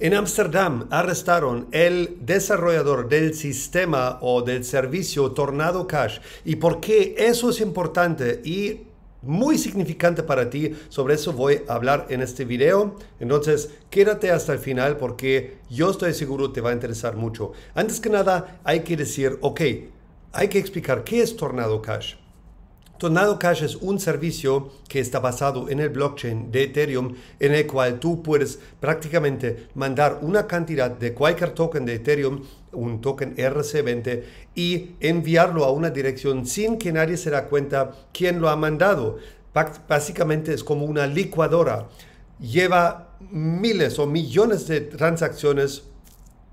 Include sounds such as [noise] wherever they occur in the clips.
En Ámsterdam arrestaron el desarrollador del sistema o del servicio Tornado Cash y por qué eso es importante y muy significante para ti. Sobre eso voy a hablar en este video. Entonces, quédate hasta el final porque yo estoy seguro te va a interesar mucho. Antes que nada, hay que decir, ok, hay que explicar qué es Tornado Cash. Tornado Cash es un servicio que está basado en el blockchain de Ethereum en el cual tú puedes prácticamente mandar una cantidad de cualquier token de Ethereum, un token RC20, y enviarlo a una dirección sin que nadie se da cuenta quién lo ha mandado. Básicamente es como una licuadora. Lleva miles o millones de transacciones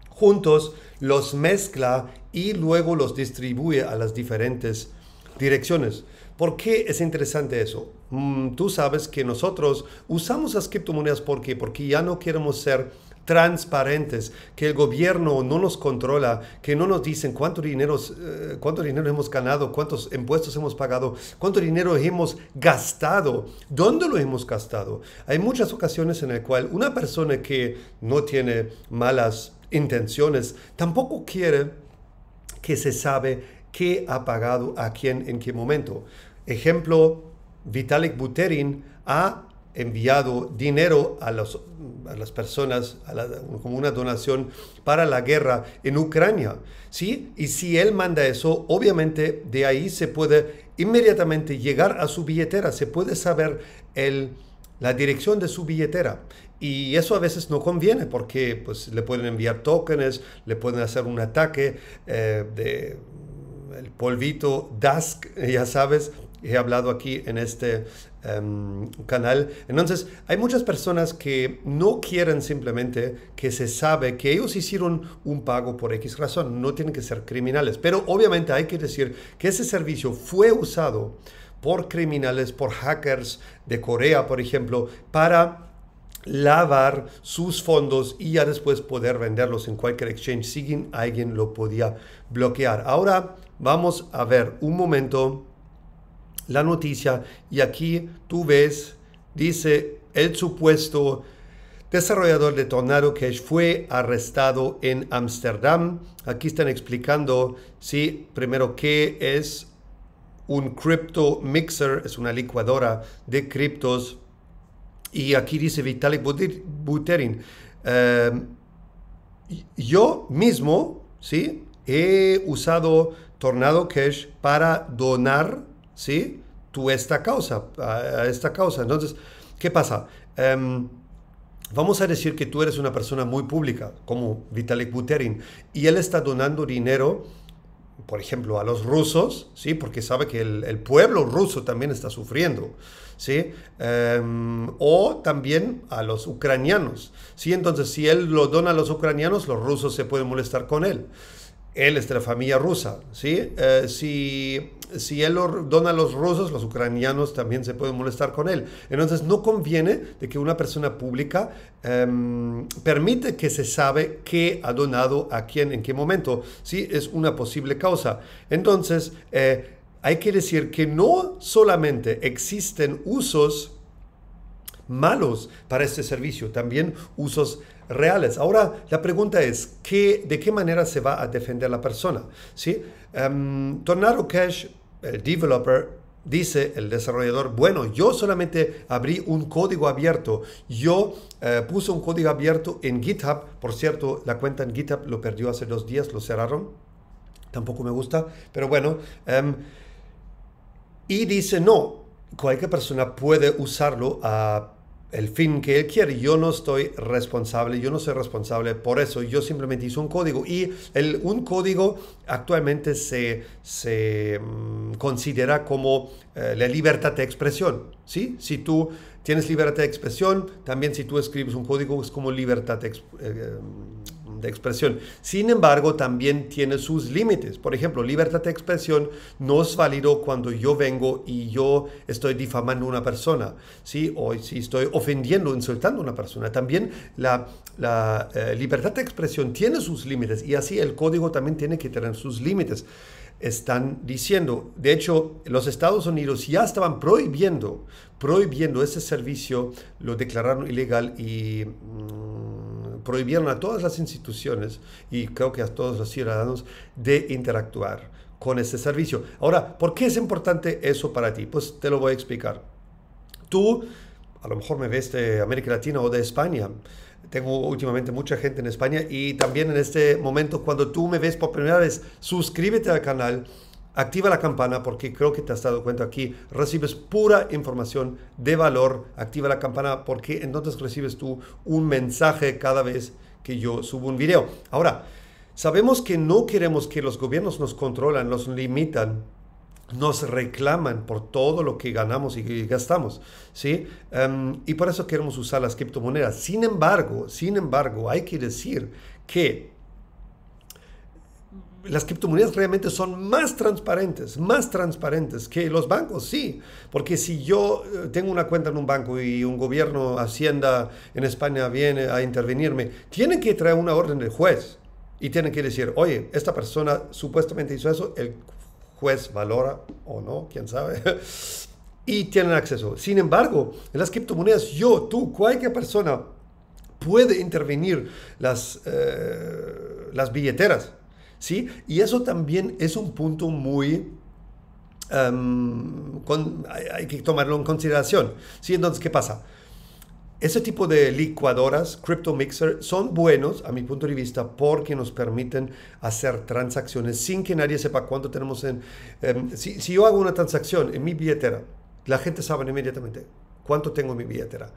juntos, los mezcla y luego los distribuye a las diferentes direcciones. ¿Por qué es interesante eso? Mm, tú sabes que nosotros usamos las criptomonedas porque porque ya no queremos ser transparentes, que el gobierno no nos controla, que no nos dicen cuánto dinero, eh, cuánto dinero hemos ganado, cuántos impuestos hemos pagado, cuánto dinero hemos gastado, dónde lo hemos gastado. Hay muchas ocasiones en las cuales una persona que no tiene malas intenciones tampoco quiere que se sabe qué ha pagado a quién en qué momento. Ejemplo, Vitalik Buterin ha enviado dinero a, a las personas como una donación para la guerra en Ucrania. ¿sí? Y si él manda eso, obviamente de ahí se puede inmediatamente llegar a su billetera, se puede saber el, la dirección de su billetera. Y eso a veces no conviene porque pues, le pueden enviar tokens, le pueden hacer un ataque eh, de el polvito dusk ya sabes, he hablado aquí en este em, canal. Entonces, hay muchas personas que no quieren simplemente que se sabe que ellos hicieron un pago por X razón, no tienen que ser criminales, pero obviamente hay que decir que ese servicio fue usado por criminales, por hackers de Corea, por ejemplo, para lavar sus fondos y ya después poder venderlos en cualquier exchange si alguien lo podía bloquear. Ahora vamos a ver un momento la noticia y aquí tú ves, dice el supuesto desarrollador de Tornado Cash fue arrestado en Ámsterdam. Aquí están explicando, si primero qué es un crypto mixer, es una licuadora de criptos y aquí dice Vitalik Buterin, em, yo mismo, ¿sí? He usado Tornado Cash para donar, ¿sí? esta causa, a esta causa. Entonces, ¿qué pasa? Em, vamos a decir que tú eres una persona muy pública, como Vitalik Buterin, y él está donando dinero por ejemplo, a los rusos, ¿sí? porque sabe que el, pueblo ruso también está sufriendo, ¿sí? Em, o también a los ucranianos. ¿sí? Entonces, si él lo dona a los ucranianos, los rusos se pueden molestar con él él es de la familia rusa, ¿sí? Eh, si, si él dona a los rusos, los ucranianos también se pueden molestar con él. Entonces no conviene de que una persona pública em, permite que se sabe qué ha donado a quién, en qué momento, ¿sí? Es una posible causa. Entonces, eh, hay que decir que no solamente existen usos malos para este servicio, también usos reales. Ahora, la pregunta es, ¿qué, ¿de qué manera se va a defender la persona? ¿Sí? Em, Tornado Cash, el developer, Dice el desarrollador, bueno, yo solamente abrí un código abierto. Yo eh, puse un código abierto en GitHub. Por cierto, la cuenta en GitHub lo perdió hace dos días, lo cerraron. Tampoco me gusta, pero bueno. Em, y dice, no, cualquier persona puede usarlo a el fin que él quiere. Yo no estoy responsable, yo no soy responsable por eso. Yo simplemente hice un código y el, un código actualmente se, mm, considera como eh, la libertad de expresión. ¿sí? Si tú tienes libertad de expresión, también si tú escribes un código es como libertad de expresión. Eh, de expresión. Sin embargo, también tiene sus límites. Por ejemplo, libertad de expresión no es válido cuando yo vengo y yo estoy difamando a una persona, ¿sí? o si estoy ofendiendo, insultando a una persona. También la, eh, libertad de expresión tiene sus límites y así el código también tiene que tener sus límites están diciendo. De hecho, los Estados Unidos ya estaban prohibiendo, prohibiendo ese servicio, lo declararon ilegal y mm, prohibieron a todas las instituciones y creo que a todos los ciudadanos de interactuar con este servicio. Ahora, ¿por qué es importante eso para ti? Pues te lo voy a explicar. Tú, a lo mejor me ves de América Latina o de España, tengo últimamente mucha gente en España y también en este momento cuando tú me ves por primera vez, suscríbete al canal activa la campana porque creo que te has dado cuenta aquí, recibes pura información de valor, activa la campana porque entonces recibes tú un mensaje cada vez que yo subo un video. Ahora, sabemos que no queremos que los gobiernos nos controlan, nos limitan, nos reclaman por todo lo que ganamos y gastamos, ¿sí? Em, y por eso queremos usar las criptomonedas. Sin embargo, sin embargo, hay que decir que las criptomonedas realmente son más transparentes, más transparentes que los bancos, sí, porque si yo eh, tengo una cuenta en un banco y un gobierno, Hacienda en España viene a intervenirme, tienen que traer una orden del juez y tienen que decir, oye, esta persona supuestamente hizo eso, el juez valora o no, quién sabe, [laughs] y tienen acceso. Sin embargo, en las criptomonedas, yo, tú, cualquier persona puede intervenir las, eh, las billeteras ¿sí? Y eso también es un punto muy... Em, hay, que tomarlo en consideración. ¿sí? Entonces, ¿qué pasa? Ese tipo de licuadoras, Crypto Mixer, son buenos a mi punto de vista porque nos permiten hacer transacciones sin que nadie sepa cuánto tenemos en... Em, si, si yo hago una transacción en mi billetera, la gente sabe inmediatamente cuánto tengo en mi billetera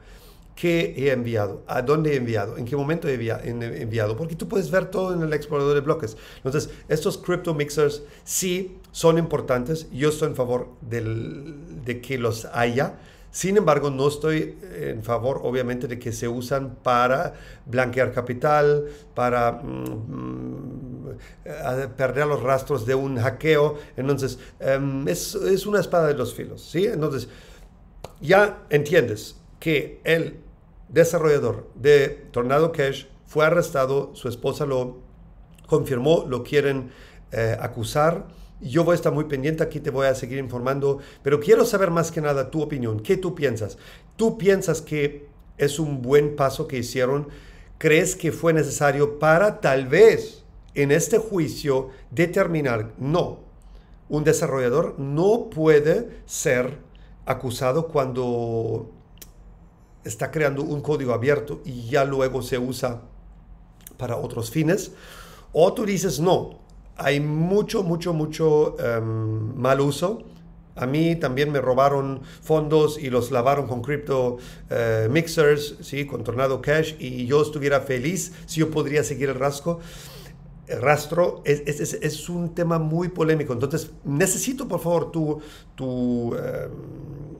qué he enviado, a dónde he enviado, en qué momento he enviado, porque tú puedes ver todo en el explorador de bloques. Entonces, estos crypto mixers sí son importantes, yo estoy en favor del, de que los haya, sin embargo, no estoy en favor, obviamente, de que se usan para blanquear capital, para mm, mm, perder los rastros de un hackeo. Entonces, em, es, es, una espada de los filos, ¿sí? Entonces, ya entiendes que el desarrollador de Tornado Cash fue arrestado, su esposa lo confirmó, lo quieren eh, acusar. Yo voy a estar muy pendiente, aquí te voy a seguir informando, pero quiero saber más que nada tu opinión, qué tú piensas. ¿Tú piensas que es un buen paso que hicieron? ¿Crees que fue necesario para tal vez en este juicio determinar, no, un desarrollador no puede ser acusado cuando está creando un código abierto y ya luego se usa para otros fines. O tú dices, no, hay mucho, mucho, mucho em, mal uso. A mí también me robaron fondos y los lavaron con crypto eh, mixers, ¿sí? con Tornado Cash, y yo estuviera feliz si yo podría seguir el rasgo. El rastro es, es, un tema muy polémico. Entonces, necesito por favor tu, tu em,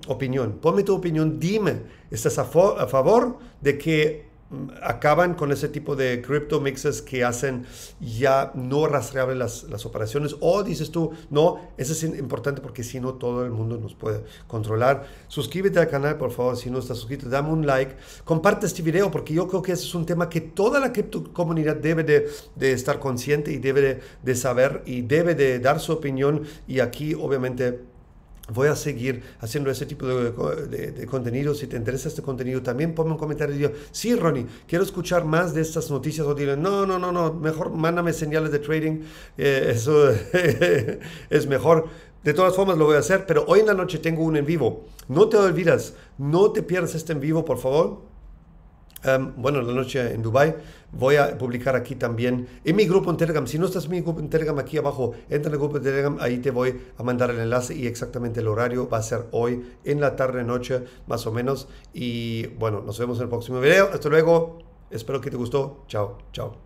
opinión, ponme tu opinión, dime, ¿estás a, favor de que mm, acaban con ese tipo de crypto mixes que hacen ya no rastreables las, las, operaciones o dices tú no eso es importante porque si no todo el mundo nos puede controlar suscríbete al canal por favor si no estás suscrito dame un like comparte este video porque yo creo que ese es un tema que toda la cripto comunidad debe de, de estar consciente y debe de, de saber y debe de dar su opinión y aquí obviamente voy a seguir haciendo ese tipo de, de, contenido. Si te interesa este contenido, también ponme un comentario y digo, sí, Ronnie, quiero escuchar más de estas noticias. O dile no, no, no, no, mejor mándame señales de trading. Eh, eso [laughs] es mejor. De todas formas lo voy a hacer, pero hoy en la noche tengo un en vivo. No te olvidas, no te pierdas este en vivo, por favor bueno, la noche en Dubai. Voy a publicar aquí también en mi grupo en Telegram. Si no estás en mi grupo en Telegram, aquí abajo, entra en el grupo en Telegram, ahí te voy a mandar el enlace y exactamente el horario va a ser hoy en la tarde, noche, más o menos. Y bueno, nos vemos en el próximo video. Hasta luego. Espero que te gustó. Chao, chao.